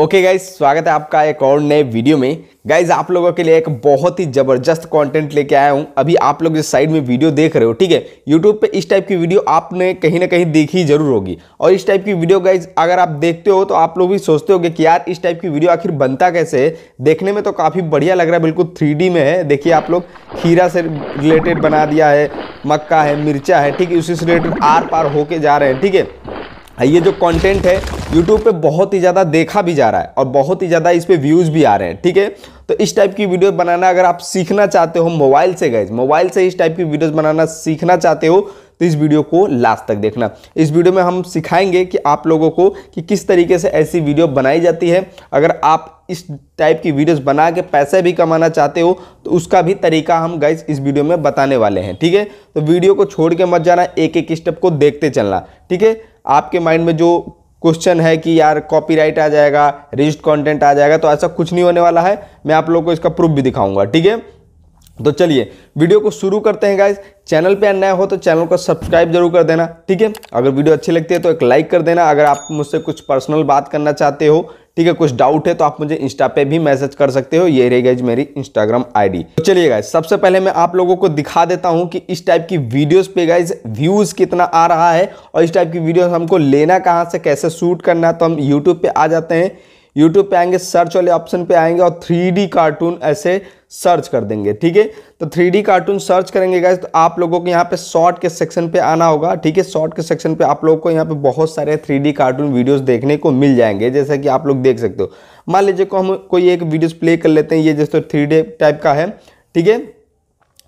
okay guys स्वागत है आपका एक और नए वीडियो में गाइज आप लोगों के लिए एक बहुत ही ज़बरदस्त कंटेंट लेके आया हूँ अभी आप लोग जो साइड में वीडियो देख रहे हो ठीक है यूट्यूब पे इस टाइप की वीडियो आपने कहीं ना कहीं देखी जरूर होगी और इस टाइप की वीडियो गाइज अगर आप देखते हो तो आप लोग भी सोचते हो कि यार इस टाइप की वीडियो आखिर बनता कैसे है देखने में तो काफ़ी बढ़िया लग रहा है बिल्कुल थ्री में है देखिए आप लोग खीरा से रिलेटेड बना दिया है मक्का है मिर्चा है ठीक है उसी से रिलेटेड आर पार होके जा रहे हैं ठीक है ये जो कंटेंट है यूट्यूब पे बहुत ही ज़्यादा देखा भी जा रहा है और बहुत ही ज़्यादा इस पर व्यूज़ भी आ रहे हैं ठीक है तो इस टाइप की वीडियो बनाना अगर आप सीखना चाहते हो मोबाइल से गए मोबाइल से इस टाइप की वीडियोस बनाना सीखना चाहते हो तो इस वीडियो को लास्ट तक देखना इस वीडियो में हम सिखाएंगे कि आप लोगों को कि किस तरीके से ऐसी वीडियो बनाई जाती है अगर आप इस टाइप की वीडियोस बना के पैसे भी कमाना चाहते हो तो उसका भी तरीका हम गाइज इस वीडियो में बताने वाले हैं ठीक है तो वीडियो को छोड़ के मत जाना एक एक स्टेप को देखते चलना ठीक है आपके माइंड में जो क्वेश्चन है कि यार कॉपीराइट आ जाएगा रजिस्ट कंटेंट आ जाएगा तो ऐसा कुछ नहीं होने वाला है मैं आप लोग को इसका प्रूफ भी दिखाऊंगा ठीक है तो चलिए वीडियो को शुरू करते हैं गाइज चैनल पे नया हो तो चैनल को सब्सक्राइब जरूर कर देना ठीक है अगर वीडियो अच्छी लगती है तो एक लाइक कर देना अगर आप मुझसे कुछ पर्सनल बात करना चाहते हो ठीक है कुछ डाउट है तो आप मुझे इंस्टा पे भी मैसेज कर सकते हो ये रहेगा मेरी इंस्टाग्राम आईडी तो चलिए गाइज सबसे पहले मैं आप लोगों को दिखा देता हूँ कि इस टाइप की वीडियोस पे गाइज व्यूज कितना आ रहा है और इस टाइप की वीडियोस हमको लेना कहाँ से कैसे शूट करना है तो हम यूट्यूब पे आ जाते हैं यूट्यूब पे आएंगे सर्च वाले ऑप्शन पे आएंगे और थ्री कार्टून ऐसे सर्च कर देंगे ठीक है तो थ्री कार्टून सर्च करेंगे गाइज तो आप लोगों को यहाँ पे शॉर्ट के सेक्शन पे आना होगा ठीक है शॉर्ट के सेक्शन पे आप लोगों को यहाँ पे बहुत सारे थ्री कार्टून वीडियोस देखने को मिल जाएंगे जैसा कि आप लोग देख सकते हो मान लीजिए को हम कोई एक वीडियो प्ले कर लेते हैं ये जैसे थ्री टाइप का है ठीक है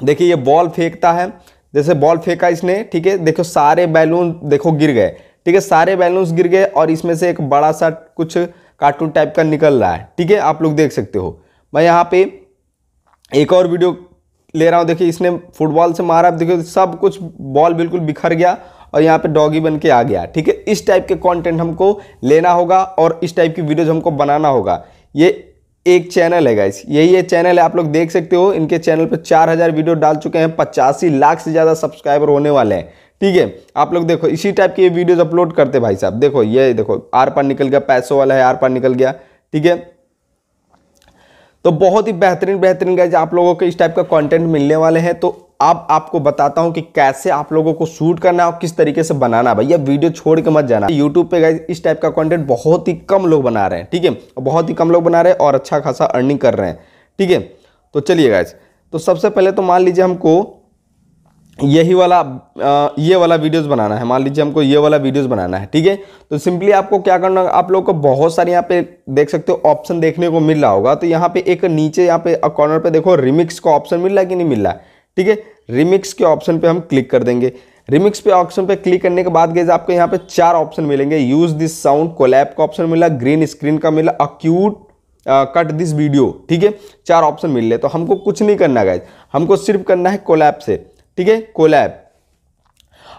देखिए ये बॉल फेंकता है जैसे बॉल फेंका इसने ठीक है देखो सारे बैलून देखो गिर गए ठीक है सारे बैलून्स गिर गए और इसमें से एक बड़ा सा कुछ कार्टून टाइप का निकल रहा है ठीक है आप लोग देख सकते हो मैं यहाँ पे एक और वीडियो ले रहा हूँ देखिए इसने फुटबॉल से मारा देखिए सब कुछ बॉल बिल्कुल बिखर गया और यहाँ पे डॉगी बन के आ गया ठीक है इस टाइप के कंटेंट हमको लेना होगा और इस टाइप की वीडियोज हमको बनाना होगा ये एक चैनल है गाइस यही ये चैनल है आप लोग देख सकते हो इनके चैनल पर चार वीडियो डाल चुके हैं पचासी लाख से ज़्यादा सब्सक्राइबर होने वाले हैं ठीक है आप लोग देखो इसी टाइप के वीडियोज अपलोड करते भाई साहब देखो ये देखो आर पार निकल गया पैसों वाला है आर पार निकल गया ठीक है तो बहुत ही बेहतरीन बेहतरीन गाइज आप लोगों को इस टाइप का कंटेंट मिलने वाले हैं तो अब आपको बताता हूं कि कैसे आप लोगों को शूट करना है और किस तरीके से बनाना भैया वीडियो छोड़ के मत जाना यूट्यूब पे गाइज इस टाइप का कंटेंट बहुत ही कम लोग बना रहे हैं ठीक है बहुत ही कम लोग बना रहे हैं और अच्छा खासा अर्निंग कर रहे हैं ठीक है तो चलिए गाइज तो सबसे पहले तो मान लीजिए हमको यही वाला आ, ये वाला वीडियोस बनाना है मान लीजिए हमको ये वाला वीडियोस बनाना है ठीक है तो सिंपली आपको क्या करना आप लोग को बहुत सारे यहाँ पे देख सकते हो ऑप्शन देखने को मिल रहा होगा तो यहाँ पे एक नीचे यहाँ पे कॉर्नर पे देखो रिमिक्स का ऑप्शन मिल रहा है कि नहीं मिल रहा है ठीक है रिमिक्स के ऑप्शन पर हम क्लिक कर देंगे रिमिक्स पे ऑप्शन पे क्लिक करने के बाद गए आपको यहाँ पे चार ऑप्शन मिलेंगे यूज दिस साउंड कोलैप का ऑप्शन मिला ग्रीन स्क्रीन का मिला अक्यूट कट दिस वीडियो ठीक है चार ऑप्शन मिल रहे तो हमको कुछ नहीं करना गए हमको सिर्फ करना है कोलैब से ठीक है कोलैब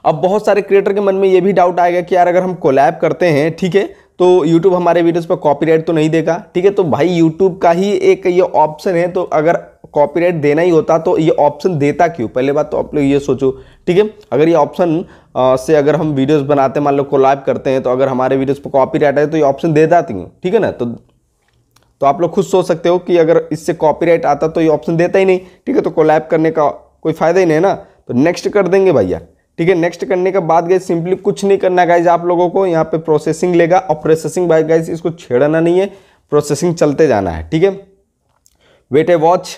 अब बहुत सारे क्रिएटर के मन में ये भी डाउट आएगा कि यार अगर हम कोलैब करते हैं ठीक है तो यूट्यूब हमारे वीडियोज पर कॉपीराइट तो नहीं देगा ठीक है तो भाई यूट्यूब का ही एक ये ऑप्शन है तो अगर कॉपीराइट देना ही होता तो ये ऑप्शन देता क्यों पहले बात तो आप लोग ये सोचो ठीक है अगर ये ऑप्शन से अगर हम वीडियोस बनाते मान लो कोलैब करते हैं तो अगर हमारे वीडियोस पर कॉपीराइट आए तो ये ऑप्शन देता क्यों ठीक है ना तो तो आप लोग खुद सोच सकते हो कि अगर इससे कॉपीराइट आता तो ये ऑप्शन देता ही नहीं ठीक है तो कोलैब करने का कोई फ़ायदा ही नहीं है ना तो नेक्स्ट कर देंगे भैया ठीक है नेक्स्ट करने के बाद गए सिंपली कुछ नहीं करना गाइज आप लोगों को यहाँ पे प्रोसेसिंग लेगा और प्रोसेसिंग बाय गाइज इसको छेड़ना नहीं है प्रोसेसिंग चलते जाना है ठीक है wait a watch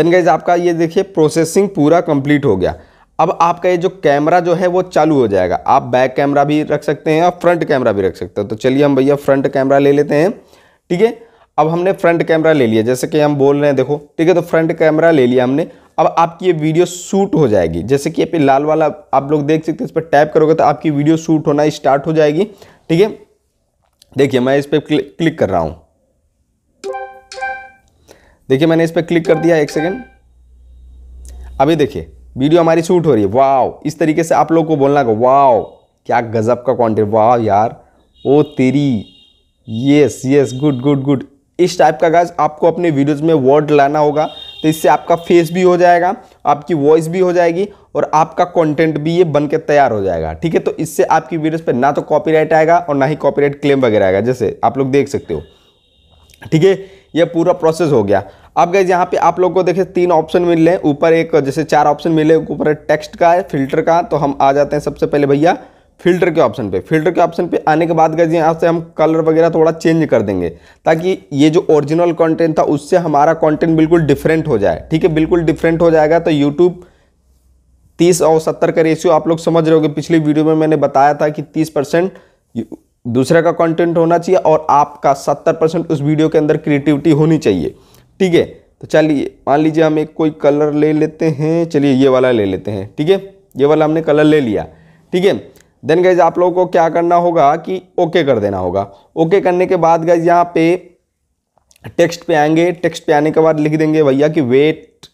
then guys आपका ये देखिए प्रोसेसिंग पूरा कंप्लीट हो गया अब आपका ये जो कैमरा जो है वो चालू हो जाएगा आप बैक कैमरा भी रख सकते हैं और फ्रंट कैमरा भी रख सकते हैं तो चलिए हम भैया फ्रंट कैमरा ले लेते हैं ठीक है अब हमने फ्रंट कैमरा ले लिया जैसे कि हम बोल रहे हैं देखो ठीक है तो फ्रंट कैमरा ले लिया हमने अब आपकी ये वीडियो शूट हो जाएगी जैसे कि ये लाल वाला आप लोग देख सकते हैं इस पर टैप करोगे तो आपकी वीडियो शूट होना स्टार्ट हो जाएगी ठीक है देखिए मैं इस पर क्लिक, कर रहा हूँ देखिए मैंने इस पर क्लिक कर दिया एक सेकेंड अभी देखिए वीडियो हमारी शूट हो रही है वाओ इस तरीके से आप लोग को बोलना होगा वाओ क्या गज़ब का कॉन्टेंट वाओ यार ओ तेरी yes yes good good good इस टाइप का गाज आपको अपने वीडियोज़ में वर्ड लाना होगा तो इससे आपका फेस भी हो जाएगा आपकी वॉइस भी हो जाएगी और आपका कंटेंट भी ये बन के तैयार हो जाएगा ठीक है तो इससे आपकी वीडियोस पे ना तो कॉपीराइट आएगा और ना ही कॉपीराइट क्लेम वगैरह आएगा जैसे आप लोग देख सकते हो ठीक है यह पूरा प्रोसेस हो गया अब गए यहाँ पे आप लोग को देखे तीन ऑप्शन मिल रहे हैं ऊपर एक जैसे चार ऑप्शन मिले ऊपर टेक्स्ट का है फिल्टर का तो हम आ जाते हैं सबसे पहले भैया फिल्टर के ऑप्शन पे फिल्टर के ऑप्शन पे आने के बाद गए यहाँ से हम कलर वगैरह थोड़ा चेंज कर देंगे ताकि ये जो ओरिजिनल कंटेंट था उससे हमारा कंटेंट बिल्कुल डिफरेंट हो जाए ठीक है बिल्कुल डिफरेंट हो जाएगा तो यूट्यूब तीस और सत्तर का रेशियो आप लोग समझ रहे होगे पिछली वीडियो में मैंने बताया था कि तीस परसेंट दूसरे का कॉन्टेंट होना चाहिए और आपका सत्तर परसेंट उस वीडियो के अंदर क्रिएटिविटी होनी चाहिए ठीक है तो चलिए मान लीजिए हम एक कोई कलर ले लेते हैं चलिए ये वाला ले लेते हैं ठीक है ये वाला हमने कलर ले लिया ठीक है देन गाइज आप लोगों को क्या करना होगा कि ओके कर देना होगा ओके करने के बाद गाइज यहाँ पे टेक्स्ट पे आएंगे टेक्स्ट पे आने के बाद लिख देंगे भैया कि wait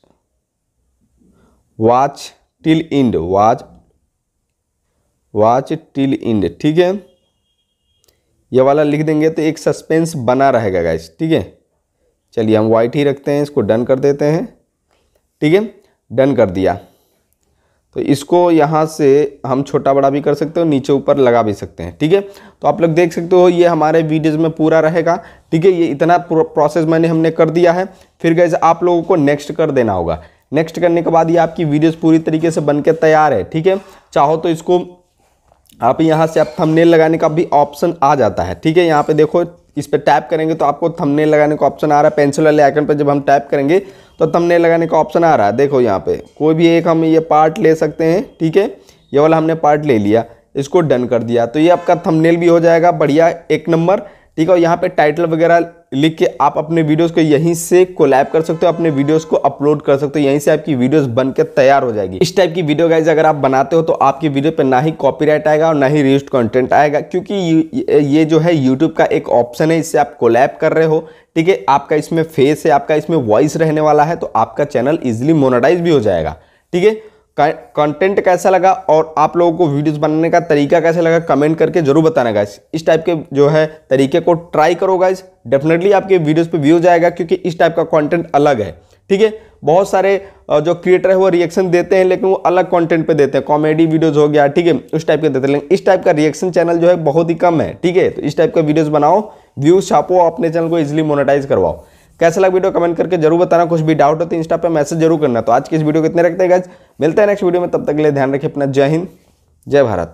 watch till end watch watch till end ठीक है ये वाला लिख देंगे तो एक सस्पेंस बना रहेगा गाइज ठीक है चलिए हम वाइट ही रखते हैं इसको डन कर देते हैं ठीक है डन कर दिया तो इसको यहाँ से हम छोटा बड़ा भी कर सकते हो नीचे ऊपर लगा भी सकते हैं ठीक है तो आप लोग देख सकते हो ये हमारे वीडियोज़ में पूरा रहेगा ठीक है ये इतना प्रोसेस मैंने हमने कर दिया है फिर गए आप लोगों को नेक्स्ट कर देना होगा नेक्स्ट करने के बाद ये आपकी वीडियोज़ पूरी तरीके से बन तैयार है ठीक है चाहो तो इसको आप यहाँ से आप थमनेल लगाने का भी ऑप्शन आ जाता है ठीक है यहाँ पर देखो इस पर टैप करेंगे तो आपको थमनेल लगाने का ऑप्शन आ रहा है पेंसिल वाले आइकन पर जब हम टैप करेंगे तो तमने लगाने का ऑप्शन आ रहा है देखो यहाँ पे कोई भी एक हम ये पार्ट ले सकते हैं ठीक है ये वाला हमने पार्ट ले लिया इसको डन कर दिया तो ये आपका थंबनेल भी हो जाएगा बढ़िया एक नंबर ठीक है और यहाँ पे टाइटल वगैरह लिख के आप अपने वीडियोस को यहीं से कोलैब कर सकते हो अपने वीडियोस को अपलोड कर सकते हो यहीं से आपकी वीडियोस बनकर तैयार हो जाएगी इस टाइप की वीडियो गाइज अगर आप बनाते हो तो आपकी वीडियो पे ना ही कॉपीराइट आएगा और ना ही रिस्ट कंटेंट आएगा क्योंकि ये जो है यूट्यूब का एक ऑप्शन है इससे आप कोलैब कर रहे हो ठीक है आपका इसमें फेस है आपका इसमें वॉइस रहने वाला है तो आपका चैनल इजिली मोनाटाइज भी हो जाएगा ठीक है कंटेंट कैसा लगा और आप लोगों को वीडियोस बनाने का तरीका कैसे लगा कमेंट करके जरूर बताना गाइस इस टाइप के जो है तरीके को ट्राई करो गाइस डेफिनेटली आपके वीडियोस पे व्यूज आएगा क्योंकि इस टाइप का कंटेंट अलग है ठीक है बहुत सारे जो क्रिएटर है वो रिएक्शन देते हैं लेकिन वो अलग कॉन्टेंट पे देते हैं कॉमेडी वीडियोज़ हो गया ठीक है उस टाइप के देते हैं लेकिन इस टाइप का रिएक्शन चैनल जो है बहुत ही कम है ठीक है तो इस टाइप का वीडियोज़ बनाओ व्यूज छापो अपने चैनल को इजिली मोनिटाइज करवाओ कैसा लगा वीडियो कमेंट करके जरूर बताना कुछ भी डाउट हो तो इंस्टा पे मैसेज जरूर करना तो आज की इस वीडियो को इतने रखते हैं गज मिलते हैं नेक्स्ट वीडियो में तब तक के लिए ध्यान रखिए अपना जय हिंद जय भारत